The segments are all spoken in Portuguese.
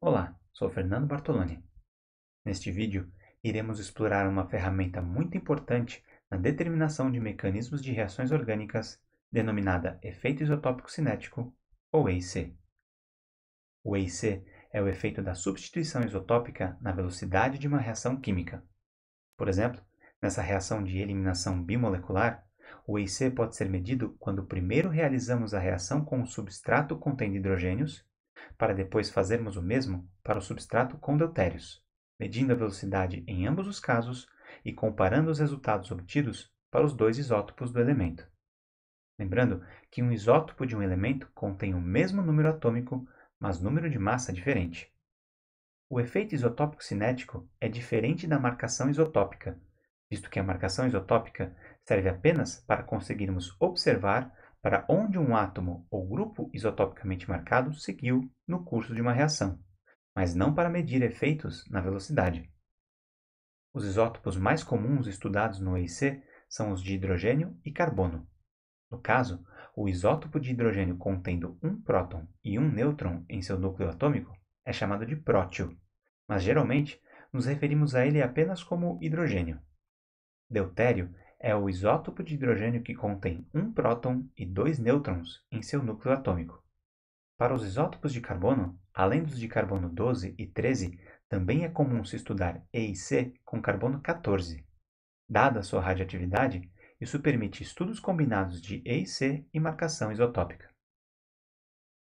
Olá, sou Fernando Bartoloni. Neste vídeo, iremos explorar uma ferramenta muito importante na determinação de mecanismos de reações orgânicas, denominada efeito isotópico cinético, ou EIC. O EIC é o efeito da substituição isotópica na velocidade de uma reação química. Por exemplo, nessa reação de eliminação bimolecular, o IC pode ser medido quando primeiro realizamos a reação com o substrato contendo hidrogênios, para depois fazermos o mesmo para o substrato com deutérios, medindo a velocidade em ambos os casos e comparando os resultados obtidos para os dois isótopos do elemento. Lembrando que um isótopo de um elemento contém o mesmo número atômico, mas número de massa diferente. O efeito isotópico cinético é diferente da marcação isotópica, visto que a marcação isotópica serve apenas para conseguirmos observar para onde um átomo ou grupo isotopicamente marcado seguiu no curso de uma reação, mas não para medir efeitos na velocidade. Os isótopos mais comuns estudados no EIC são os de hidrogênio e carbono. No caso, o isótopo de hidrogênio contendo um próton e um nêutron em seu núcleo atômico é chamado de prótio, mas geralmente nos referimos a ele apenas como hidrogênio. Deutério é o isótopo de hidrogênio que contém um próton e dois nêutrons em seu núcleo atômico. Para os isótopos de carbono, além dos de carbono 12 e 13, também é comum se estudar E e C com carbono 14. Dada sua radioatividade, isso permite estudos combinados de E e C e marcação isotópica.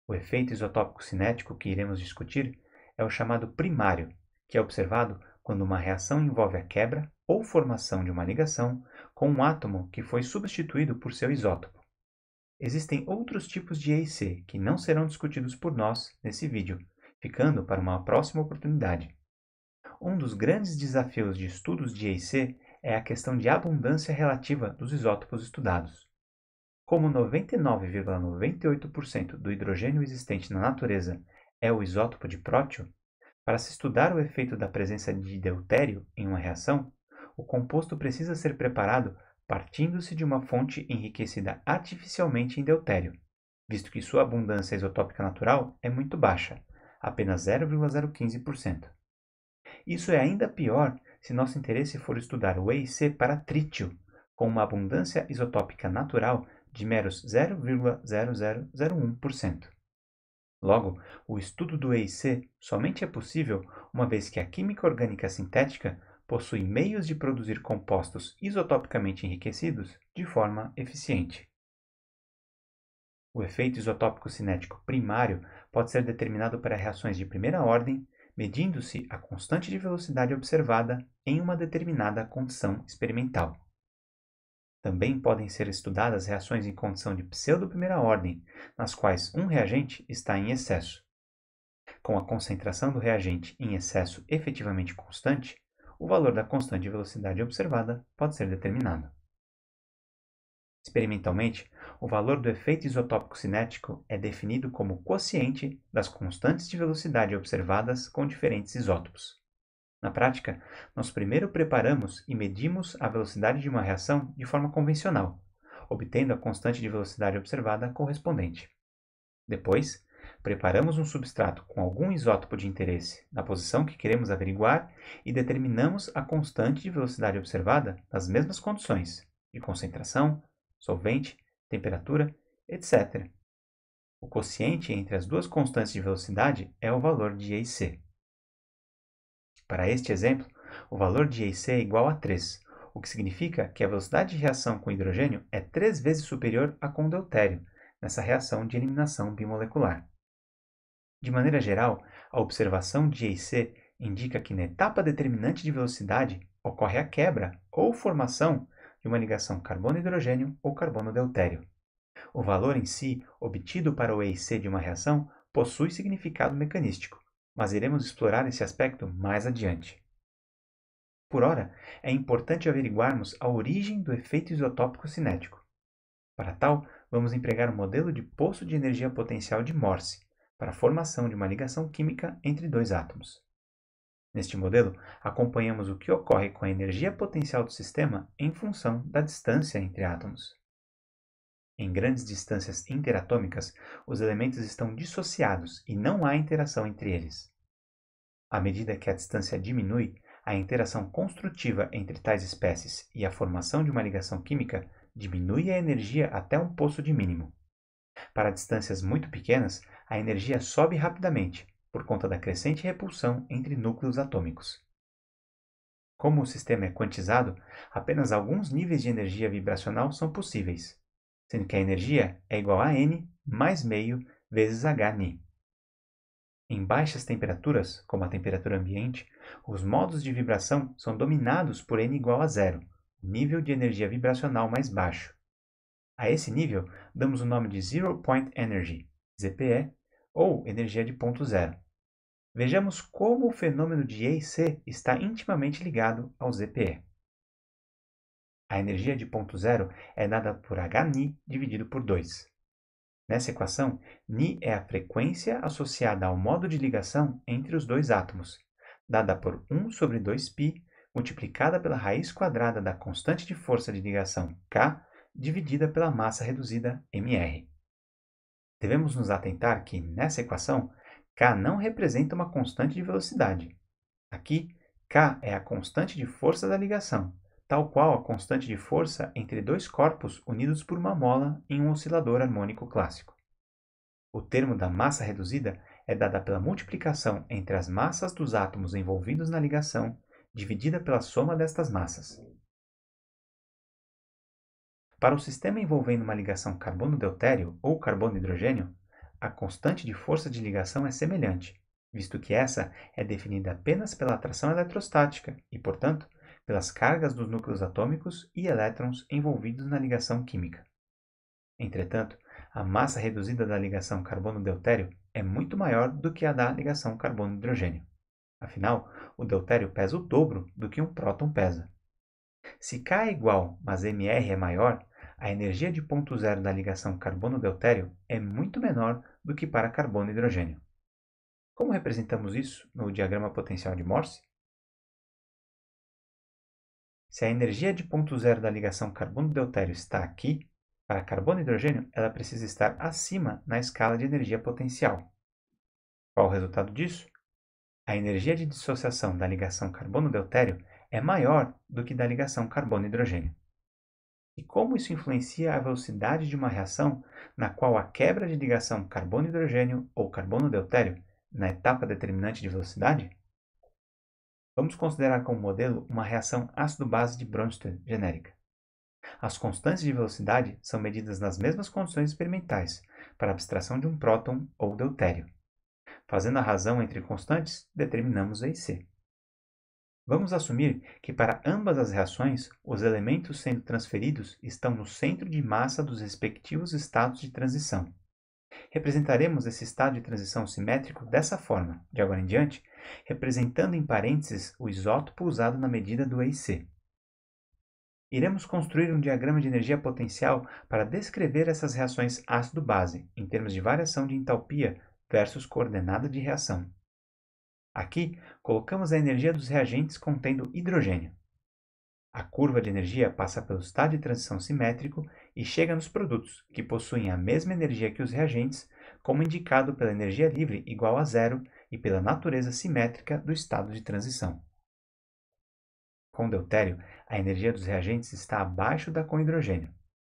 O efeito isotópico cinético que iremos discutir é o chamado primário, que é observado quando uma reação envolve a quebra ou formação de uma ligação com um átomo que foi substituído por seu isótopo. Existem outros tipos de EIC que não serão discutidos por nós nesse vídeo, ficando para uma próxima oportunidade. Um dos grandes desafios de estudos de EIC é a questão de abundância relativa dos isótopos estudados. Como 99,98% do hidrogênio existente na natureza é o isótopo de prótio, para se estudar o efeito da presença de deutério em uma reação, o composto precisa ser preparado partindo-se de uma fonte enriquecida artificialmente em deutério, visto que sua abundância isotópica natural é muito baixa, apenas 0,015%. Isso é ainda pior se nosso interesse for estudar o EIC para trítio, com uma abundância isotópica natural de meros 0,0001%. Logo, o estudo do EIC somente é possível uma vez que a química orgânica sintética possui meios de produzir compostos isotopicamente enriquecidos de forma eficiente. O efeito isotópico cinético primário pode ser determinado para reações de primeira ordem, medindo-se a constante de velocidade observada em uma determinada condição experimental. Também podem ser estudadas reações em condição de pseudo-primeira ordem, nas quais um reagente está em excesso. Com a concentração do reagente em excesso efetivamente constante, o valor da constante de velocidade observada pode ser determinado. Experimentalmente, o valor do efeito isotópico cinético é definido como quociente das constantes de velocidade observadas com diferentes isótopos. Na prática, nós primeiro preparamos e medimos a velocidade de uma reação de forma convencional, obtendo a constante de velocidade observada correspondente. Depois, preparamos um substrato com algum isótopo de interesse na posição que queremos averiguar e determinamos a constante de velocidade observada nas mesmas condições de concentração, solvente, temperatura, etc. O quociente entre as duas constantes de velocidade é o valor de EIC. Para este exemplo, o valor de EIC é igual a 3, o que significa que a velocidade de reação com hidrogênio é três vezes superior à com deutério, nessa reação de eliminação bimolecular. De maneira geral, a observação de IC indica que na etapa determinante de velocidade ocorre a quebra ou formação de uma ligação carbono-hidrogênio ou carbono-deutério. O valor em si, obtido para o EIC de uma reação, possui significado mecanístico, mas iremos explorar esse aspecto mais adiante. Por ora, é importante averiguarmos a origem do efeito isotópico cinético. Para tal, vamos empregar o modelo de poço de energia potencial de Morse, para a formação de uma ligação química entre dois átomos. Neste modelo, acompanhamos o que ocorre com a energia potencial do sistema em função da distância entre átomos. Em grandes distâncias interatômicas, os elementos estão dissociados e não há interação entre eles. À medida que a distância diminui, a interação construtiva entre tais espécies e a formação de uma ligação química diminui a energia até um poço de mínimo. Para distâncias muito pequenas, a energia sobe rapidamente por conta da crescente repulsão entre núcleos atômicos. Como o sistema é quantizado, apenas alguns níveis de energia vibracional são possíveis, sendo que a energia é igual a n mais meio vezes hν. Em baixas temperaturas, como a temperatura ambiente, os modos de vibração são dominados por n igual a zero, nível de energia vibracional mais baixo. A esse nível, damos o nome de Zero Point Energy, ZPE, ou energia de ponto zero. Vejamos como o fenômeno de E e C está intimamente ligado ao ZPE. A energia de ponto zero é dada por hν dividido por 2. Nessa equação, Ni é a frequência associada ao modo de ligação entre os dois átomos, dada por 1 sobre 2π multiplicada pela raiz quadrada da constante de força de ligação K dividida pela massa reduzida mr. Devemos nos atentar que, nessa equação, k não representa uma constante de velocidade. Aqui, k é a constante de força da ligação, tal qual a constante de força entre dois corpos unidos por uma mola em um oscilador harmônico clássico. O termo da massa reduzida é dada pela multiplicação entre as massas dos átomos envolvidos na ligação dividida pela soma destas massas. Para um sistema envolvendo uma ligação carbono-deutério ou carbono-hidrogênio, a constante de força de ligação é semelhante, visto que essa é definida apenas pela atração eletrostática e, portanto, pelas cargas dos núcleos atômicos e elétrons envolvidos na ligação química. Entretanto, a massa reduzida da ligação carbono-deutério é muito maior do que a da ligação carbono-hidrogênio. Afinal, o deutério pesa o dobro do que um próton pesa. Se K é igual, mas Mr é maior, a energia de ponto zero da ligação carbono-deutério é muito menor do que para carbono hidrogênio. Como representamos isso no diagrama potencial de Morse? Se a energia de ponto zero da ligação carbono-deutério está aqui, para carbono e hidrogênio, ela precisa estar acima na escala de energia potencial. Qual o resultado disso? A energia de dissociação da ligação carbono-deutério é maior do que da ligação carbono-hidrogênio e como isso influencia a velocidade de uma reação na qual a quebra de ligação carbono-hidrogênio ou carbono-deutério na etapa determinante de velocidade? Vamos considerar como modelo uma reação ácido-base de Bronsted genérica. As constantes de velocidade são medidas nas mesmas condições experimentais para a abstração de um próton ou deutério. Fazendo a razão entre constantes, determinamos e c. Vamos assumir que para ambas as reações, os elementos sendo transferidos estão no centro de massa dos respectivos estados de transição. Representaremos esse estado de transição simétrico dessa forma, de agora em diante, representando em parênteses o isótopo usado na medida do EIC. Iremos construir um diagrama de energia potencial para descrever essas reações ácido-base, em termos de variação de entalpia versus coordenada de reação. Aqui, colocamos a energia dos reagentes contendo hidrogênio. A curva de energia passa pelo estado de transição simétrico e chega nos produtos, que possuem a mesma energia que os reagentes, como indicado pela energia livre igual a zero e pela natureza simétrica do estado de transição. Com deutério, a energia dos reagentes está abaixo da com hidrogênio.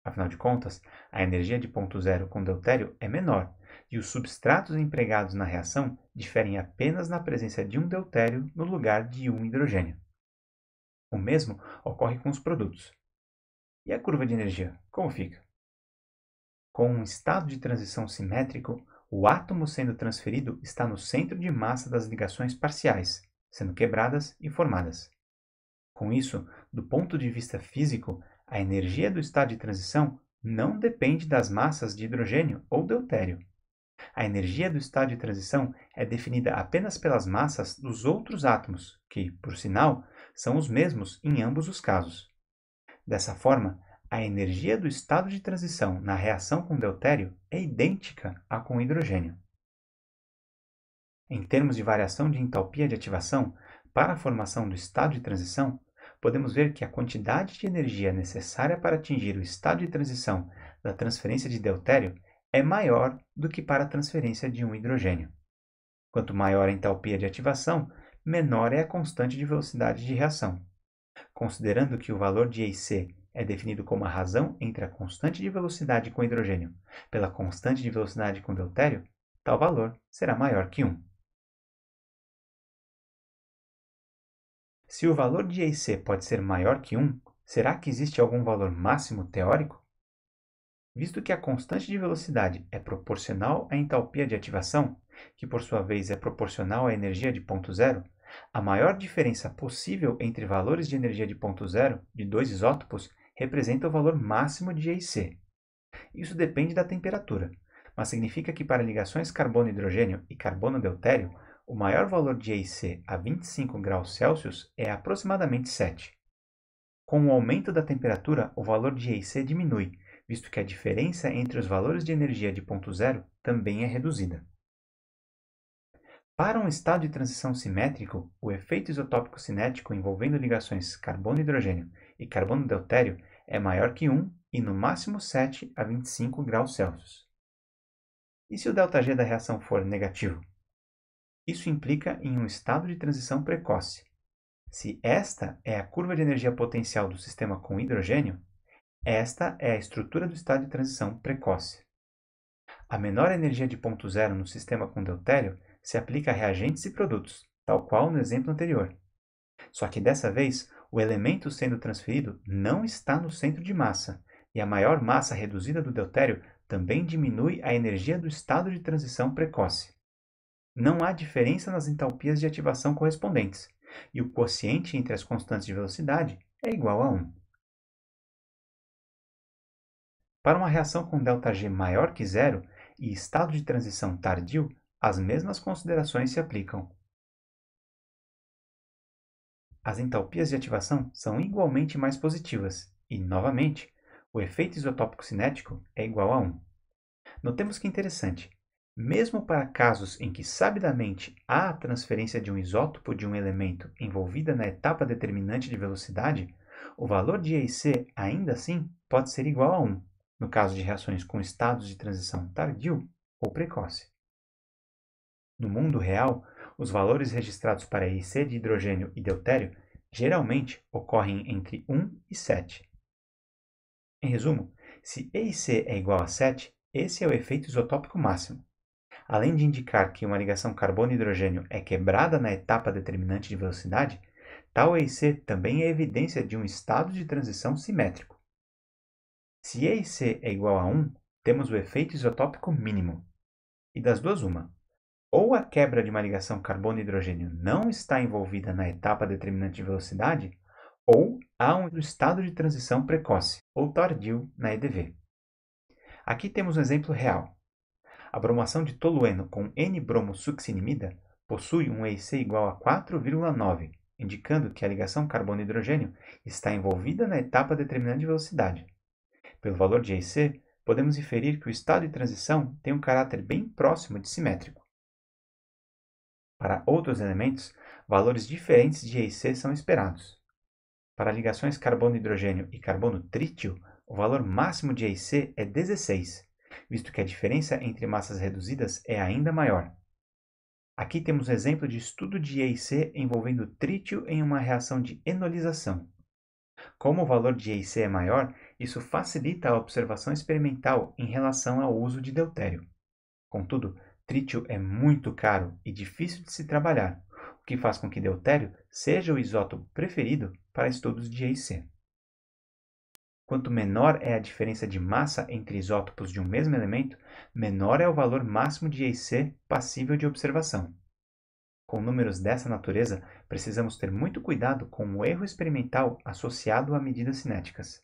Afinal de contas, a energia de ponto zero com deutério é menor, e os substratos empregados na reação diferem apenas na presença de um deutério no lugar de um hidrogênio. O mesmo ocorre com os produtos. E a curva de energia, como fica? Com um estado de transição simétrico, o átomo sendo transferido está no centro de massa das ligações parciais, sendo quebradas e formadas. Com isso, do ponto de vista físico, a energia do estado de transição não depende das massas de hidrogênio ou deutério. A energia do estado de transição é definida apenas pelas massas dos outros átomos, que, por sinal, são os mesmos em ambos os casos. Dessa forma, a energia do estado de transição na reação com deutério é idêntica à com hidrogênio. Em termos de variação de entalpia de ativação, para a formação do estado de transição, podemos ver que a quantidade de energia necessária para atingir o estado de transição da transferência de deutério é maior do que para a transferência de um hidrogênio. Quanto maior a entalpia de ativação, menor é a constante de velocidade de reação. Considerando que o valor de EIC é definido como a razão entre a constante de velocidade com hidrogênio pela constante de velocidade com deutério, tal valor será maior que 1. Se o valor de EIC pode ser maior que 1, será que existe algum valor máximo teórico? Visto que a constante de velocidade é proporcional à entalpia de ativação, que por sua vez é proporcional à energia de ponto zero, a maior diferença possível entre valores de energia de ponto zero de dois isótopos representa o valor máximo de EIC. Isso depende da temperatura, mas significa que para ligações carbono-hidrogênio e carbono-deutério, o maior valor de IC a 25 graus Celsius é aproximadamente 7. Com o aumento da temperatura, o valor de IC diminui, visto que a diferença entre os valores de energia de ponto zero também é reduzida. Para um estado de transição simétrico, o efeito isotópico cinético envolvendo ligações carbono-hidrogênio e carbono-deutério é maior que 1 e no máximo 7 a 25 graus Celsius. E se o ΔG da reação for negativo? Isso implica em um estado de transição precoce. Se esta é a curva de energia potencial do sistema com hidrogênio, esta é a estrutura do estado de transição precoce. A menor energia de ponto zero no sistema com deutério se aplica a reagentes e produtos, tal qual no exemplo anterior. Só que dessa vez, o elemento sendo transferido não está no centro de massa, e a maior massa reduzida do deutério também diminui a energia do estado de transição precoce. Não há diferença nas entalpias de ativação correspondentes, e o quociente entre as constantes de velocidade é igual a 1. Para uma reação com ΔG maior que zero e estado de transição tardio, as mesmas considerações se aplicam. As entalpias de ativação são igualmente mais positivas e, novamente, o efeito isotópico cinético é igual a 1. Notemos que é interessante, mesmo para casos em que sabidamente há a transferência de um isótopo de um elemento envolvida na etapa determinante de velocidade, o valor de EIC, ainda assim, pode ser igual a 1, no caso de reações com estados de transição tardio ou precoce. No mundo real, os valores registrados para EIC de hidrogênio e deutério geralmente ocorrem entre 1 e 7. Em resumo, se EIC é igual a 7, esse é o efeito isotópico máximo, além de indicar que uma ligação carbono-hidrogênio é quebrada na etapa determinante de velocidade, tal EIC também é evidência de um estado de transição simétrico. Se EIC é igual a 1, temos o efeito isotópico mínimo. E das duas, uma. Ou a quebra de uma ligação carbono-hidrogênio não está envolvida na etapa determinante de velocidade, ou há um estado de transição precoce ou tardio na EDV. Aqui temos um exemplo real. A bromação de tolueno com N-bromosuccinimida possui um EIC igual a 4,9, indicando que a ligação carbono-hidrogênio está envolvida na etapa determinante de velocidade. Pelo valor de EIC, podemos inferir que o estado de transição tem um caráter bem próximo de simétrico. Para outros elementos, valores diferentes de EIC são esperados. Para ligações carbono-hidrogênio e carbono-trítio, o valor máximo de EIC é 16, visto que a diferença entre massas reduzidas é ainda maior. Aqui temos um exemplo de estudo de EIC envolvendo trítio em uma reação de enolização. Como o valor de EIC é maior, isso facilita a observação experimental em relação ao uso de deutério. Contudo, trítio é muito caro e difícil de se trabalhar, o que faz com que deutério seja o isótopo preferido para estudos de EIC. Quanto menor é a diferença de massa entre isótopos de um mesmo elemento, menor é o valor máximo de IC passível de observação. Com números dessa natureza, precisamos ter muito cuidado com o erro experimental associado a medidas cinéticas.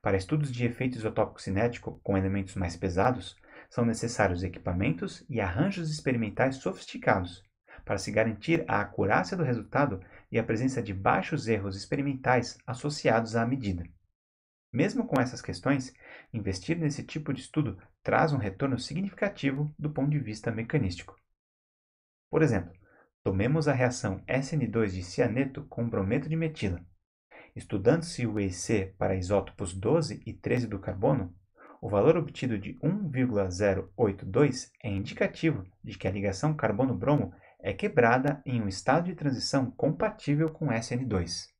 Para estudos de efeito isotópico cinético com elementos mais pesados, são necessários equipamentos e arranjos experimentais sofisticados para se garantir a acurácia do resultado e a presença de baixos erros experimentais associados à medida. Mesmo com essas questões, investir nesse tipo de estudo traz um retorno significativo do ponto de vista mecanístico. Por exemplo, tomemos a reação SN2 de cianeto com brometo de metila. Estudando-se o EC para isótopos 12 e 13 do carbono, o valor obtido de 1,082 é indicativo de que a ligação carbono-bromo é quebrada em um estado de transição compatível com SN2.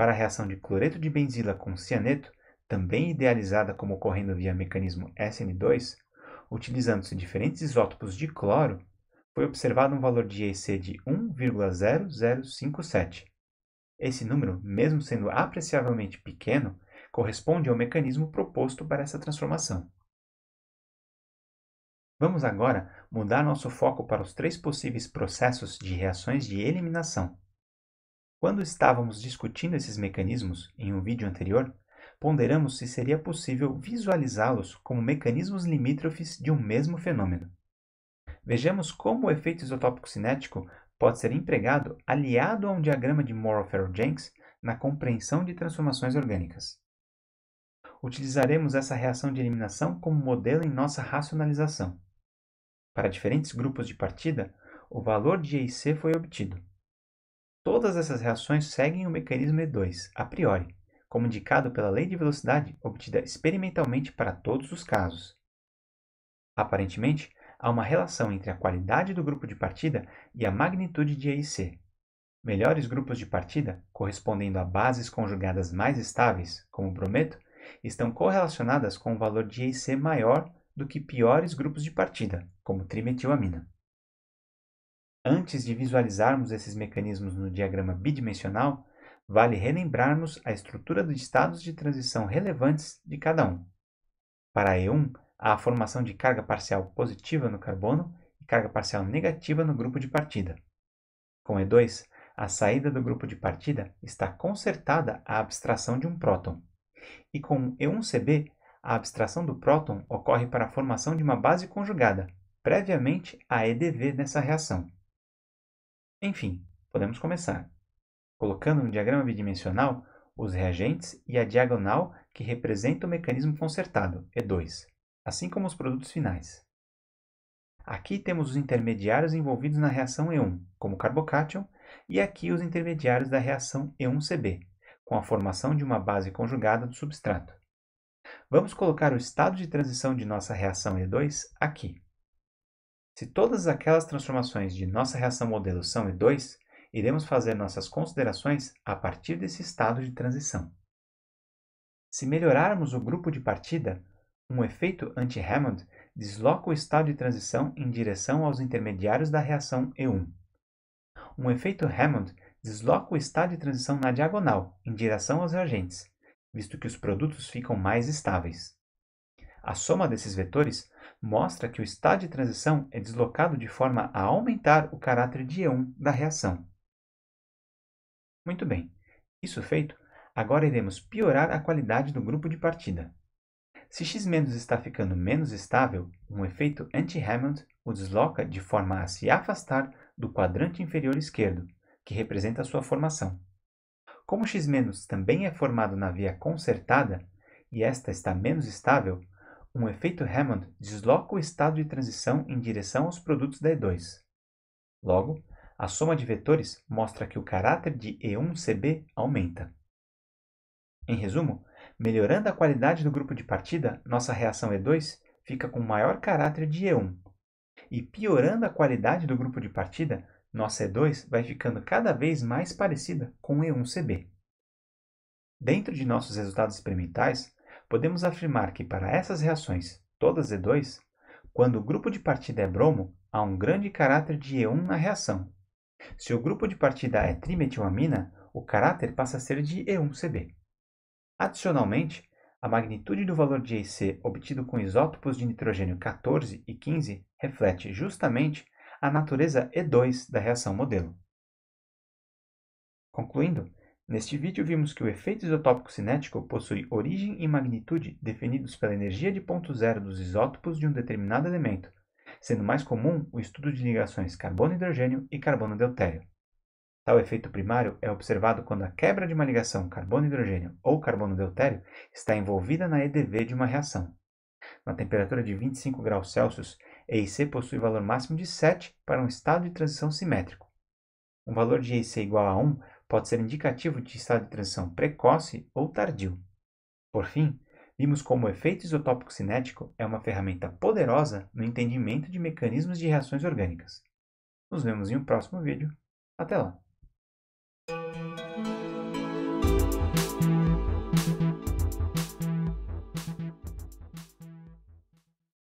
Para a reação de cloreto de benzila com cianeto, também idealizada como ocorrendo via mecanismo SN2, utilizando-se diferentes isótopos de cloro, foi observado um valor de EC de 1,0057. Esse número, mesmo sendo apreciavelmente pequeno, corresponde ao mecanismo proposto para essa transformação. Vamos agora mudar nosso foco para os três possíveis processos de reações de eliminação. Quando estávamos discutindo esses mecanismos em um vídeo anterior, ponderamos se seria possível visualizá-los como mecanismos limítrofes de um mesmo fenômeno. Vejamos como o efeito isotópico cinético pode ser empregado aliado a um diagrama de Morrow-Ferro-Jenks na compreensão de transformações orgânicas. Utilizaremos essa reação de eliminação como modelo em nossa racionalização. Para diferentes grupos de partida, o valor de EIC foi obtido. Todas essas reações seguem o mecanismo E2, a priori, como indicado pela lei de velocidade obtida experimentalmente para todos os casos. Aparentemente, há uma relação entre a qualidade do grupo de partida e a magnitude de EIC. Melhores grupos de partida, correspondendo a bases conjugadas mais estáveis, como brometo, estão correlacionadas com um valor de EIC maior do que piores grupos de partida, como trimetilamina. Antes de visualizarmos esses mecanismos no diagrama bidimensional, vale relembrarmos a estrutura dos estados de transição relevantes de cada um. Para E1, há a formação de carga parcial positiva no carbono e carga parcial negativa no grupo de partida. Com E2, a saída do grupo de partida está consertada à abstração de um próton. E com E1CB, a abstração do próton ocorre para a formação de uma base conjugada, previamente à EDV nessa reação. Enfim, podemos começar. Colocando no diagrama bidimensional os reagentes e a diagonal que representa o mecanismo consertado, E2, assim como os produtos finais. Aqui temos os intermediários envolvidos na reação E1, como carbocátion, e aqui os intermediários da reação E1CB, com a formação de uma base conjugada do substrato. Vamos colocar o estado de transição de nossa reação E2 aqui. Se todas aquelas transformações de nossa reação modelo são E2, iremos fazer nossas considerações a partir desse estado de transição. Se melhorarmos o grupo de partida, um efeito anti-Hammond desloca o estado de transição em direção aos intermediários da reação E1. Um efeito Hammond desloca o estado de transição na diagonal, em direção aos reagentes, visto que os produtos ficam mais estáveis. A soma desses vetores mostra que o estado de transição é deslocado de forma a aumentar o caráter de E1 da reação. Muito bem, isso feito, agora iremos piorar a qualidade do grupo de partida. Se X- está ficando menos estável, um efeito anti-Hammond o desloca de forma a se afastar do quadrante inferior esquerdo, que representa sua formação. Como X- também é formado na via concertada, e esta está menos estável, um efeito Hammond desloca o estado de transição em direção aos produtos da E2. Logo, a soma de vetores mostra que o caráter de E1CB aumenta. Em resumo, melhorando a qualidade do grupo de partida, nossa reação E2 fica com maior caráter de E1. E piorando a qualidade do grupo de partida, nossa E2 vai ficando cada vez mais parecida com E1CB. Dentro de nossos resultados experimentais, podemos afirmar que para essas reações, todas E2, quando o grupo de partida é bromo, há um grande caráter de E1 na reação. Se o grupo de partida é trimetilamina, o caráter passa a ser de E1CB. Adicionalmente, a magnitude do valor de IC obtido com isótopos de nitrogênio 14 e 15 reflete justamente a natureza E2 da reação modelo. Concluindo, Neste vídeo vimos que o efeito isotópico cinético possui origem e magnitude definidos pela energia de ponto zero dos isótopos de um determinado elemento, sendo mais comum o estudo de ligações carbono-hidrogênio e carbono-deutério. Tal efeito primário é observado quando a quebra de uma ligação carbono-hidrogênio ou carbono-deutério está envolvida na EDV de uma reação. Na temperatura de 25 graus Celsius, EIC possui valor máximo de 7 para um estado de transição simétrico. Um valor de EIC igual a 1 pode ser indicativo de estado de transição precoce ou tardio. Por fim, vimos como o efeito isotópico cinético é uma ferramenta poderosa no entendimento de mecanismos de reações orgânicas. Nos vemos em um próximo vídeo. Até lá!